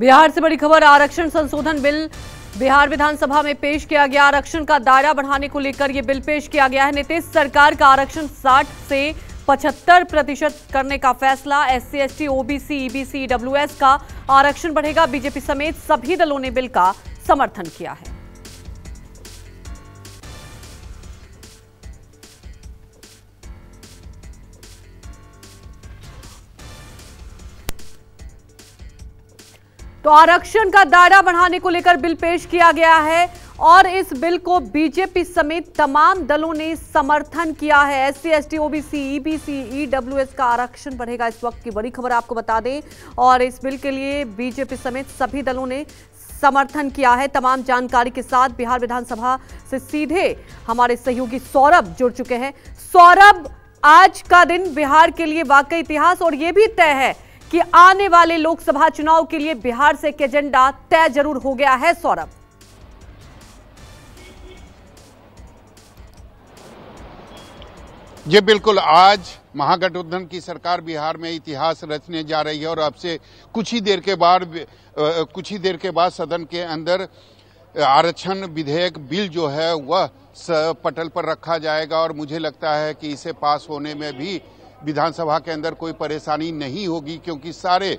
बिहार से बड़ी खबर आरक्षण संशोधन बिल बिहार विधानसभा में पेश किया गया आरक्षण का दायरा बढ़ाने को लेकर यह बिल पेश किया गया है नीतीश सरकार का आरक्षण 60 से 75 प्रतिशत करने का फैसला S C S T OBC EBC EWS का आरक्षण बढ़ेगा बीजेपी समेत सभी दलों ने बिल का समर्थन किया है तो आरक्षण का दायरा बढ़ाने को लेकर बिल पेश किया गया है और इस बिल को बीजेपी समेत तमाम दलों ने समर्थन किया है S C S T OBC EBC S का आरक्षण बढ़ेगा इस वक्त की बड़ी खबर आपको बता दें और इस बिल के लिए बीजेपी समेत सभी दलों ने समर्थन किया है तमाम जानकारी के साथ बिहार विधानसभा से सीधे हमारे सहयोगी सौरभ जुड़ चुके हैं सौरभ आज का दिन बिहार के लिए वाकई इतिहास और ये भी तय है कि आने वाले लोकसभा चुनाव के लिए बिहार से एक एजेंडा तय जरूर हो गया है सौरभ जी बिल्कुल आज महागठबंधन की सरकार बिहार में इतिहास रचने जा रही है और अब से कुछ ही देर के बाद कुछ ही देर के बाद सदन के अंदर आरक्षण विधेयक बिल जो है वह पटल पर रखा जाएगा और मुझे लगता है कि इसे पास होने में भी विधानसभा के अंदर कोई परेशानी नहीं होगी क्योंकि सारे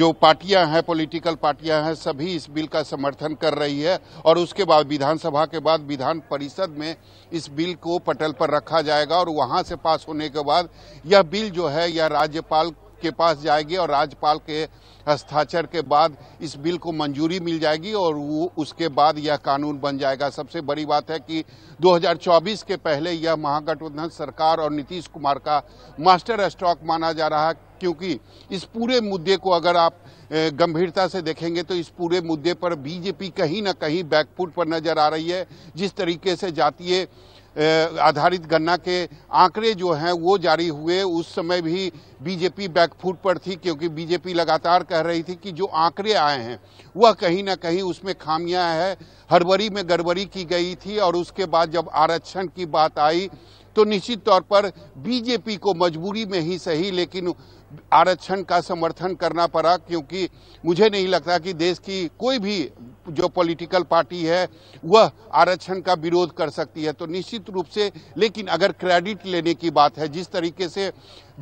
जो पार्टियां हैं पॉलिटिकल पार्टियां हैं सभी इस बिल का समर्थन कर रही है और उसके बाद विधानसभा के बाद विधान परिषद में इस बिल को पटल पर रखा जाएगा और वहां से पास होने के बाद यह बिल जो है यह राज्यपाल के पास जाएगी और राज्यपाल के हस्ताक्षर के बाद इस बिल को मंजूरी मिल जाएगी और वो उसके बाद यह कानून बन जाएगा सबसे बड़ी बात है कि 2024 के पहले यह महागठबंधन सरकार और नीतीश कुमार का मास्टर स्ट्रॉक माना जा रहा है क्योंकि इस पूरे मुद्दे को अगर आप गंभीरता से देखेंगे तो इस पूरे मुद्दे पर बीजेपी कहीं ना कहीं बैकफुट पर नजर आ रही है जिस तरीके से जातीय आधारित गन्ना के आंकड़े जो हैं वो जारी हुए उस समय भी बीजेपी बैकफुट पर थी क्योंकि बीजेपी लगातार कह रही थी कि जो आंकड़े आए हैं वह कहीं ना कहीं उसमें खामियां है हड़बड़ी में गड़बड़ी की गई थी और उसके बाद जब आरक्षण की बात आई तो निश्चित तौर पर बीजेपी को मजबूरी में ही सही लेकिन आरक्षण का समर्थन करना पड़ा क्योंकि मुझे नहीं लगता कि देश की कोई भी जो पॉलिटिकल पार्टी है वह आरक्षण का विरोध कर सकती है तो निश्चित रूप से लेकिन अगर क्रेडिट लेने की बात है जिस तरीके से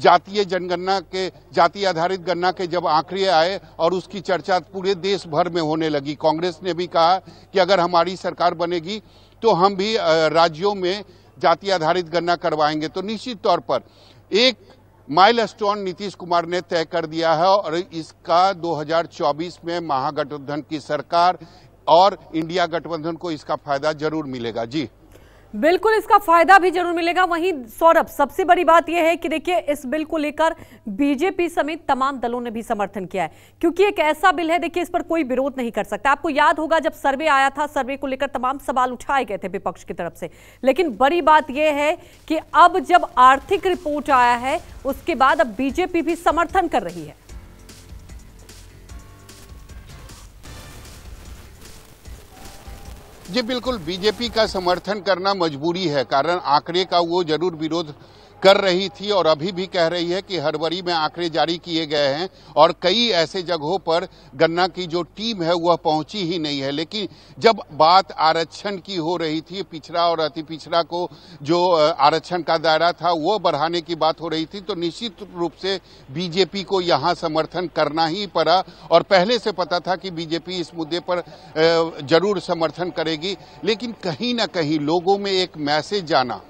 जातीय जनगणना के जाति आधारित गणना के जब आंकड़े आए और उसकी चर्चा पूरे देश भर में होने लगी कांग्रेस ने भी कहा कि अगर हमारी सरकार बनेगी तो हम भी राज्यों में जाति आधारित गणना करवाएंगे तो निश्चित तौर पर एक माइलस्टोन नीतीश कुमार ने तय कर दिया है और इसका 2024 में महागठबंधन की सरकार और इंडिया गठबंधन को इसका फायदा जरूर मिलेगा जी बिल्कुल इसका फायदा भी जरूर मिलेगा वहीं सौरभ सबसे बड़ी बात यह है कि देखिए इस बिल को लेकर बीजेपी समेत तमाम दलों ने भी समर्थन किया है क्योंकि एक ऐसा बिल है देखिए इस पर कोई विरोध नहीं कर सकता आपको याद होगा जब सर्वे आया था सर्वे को लेकर तमाम सवाल उठाए गए थे विपक्ष की तरफ से लेकिन बड़ी बात यह है कि अब जब आर्थिक रिपोर्ट आया है उसके बाद अब बीजेपी भी समर्थन कर रही है जी बिल्कुल बीजेपी का समर्थन करना मजबूरी है कारण आंकड़े का वो जरूर विरोध कर रही थी और अभी भी कह रही है कि हरवरी में आंकड़े जारी किए गए हैं और कई ऐसे जगहों पर गन्ना की जो टीम है वह पहुंची ही नहीं है लेकिन जब बात आरक्षण की हो रही थी पिछड़ा और अति पिछड़ा को जो आरक्षण का दायरा था वो बढ़ाने की बात हो रही थी तो निश्चित रूप से बीजेपी को यहाँ समर्थन करना ही पड़ा और पहले से पता था कि बीजेपी इस मुद्दे पर जरूर समर्थन करेगी लेकिन कहीं ना कहीं लोगों में एक मैसेज जाना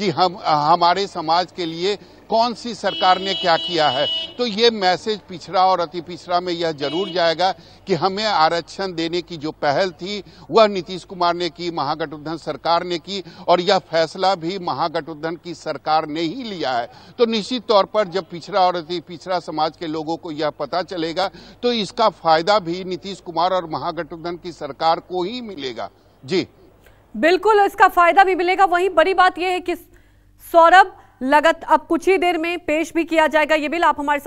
कि हम हमारे समाज के लिए कौन सी सरकार ने क्या किया है तो ये मैसेज पिछड़ा और अति पिछड़ा में यह जरूर जाएगा कि हमें आरक्षण देने की जो पहल थी वह नीतीश कुमार ने की महागठबंधन सरकार ने की और यह फैसला भी महागठबंधन की सरकार ने ही लिया है तो निश्चित तौर पर जब पिछड़ा और अति पिछड़ा समाज के लोगों को यह पता चलेगा तो इसका फायदा भी नीतीश कुमार और महागठबंधन की सरकार को ही मिलेगा जी बिल्कुल इसका फायदा भी मिलेगा वहीं बड़ी बात यह है कि सौरभ लगत अब कुछ ही देर में पेश भी किया जाएगा ये बिल आप हमारे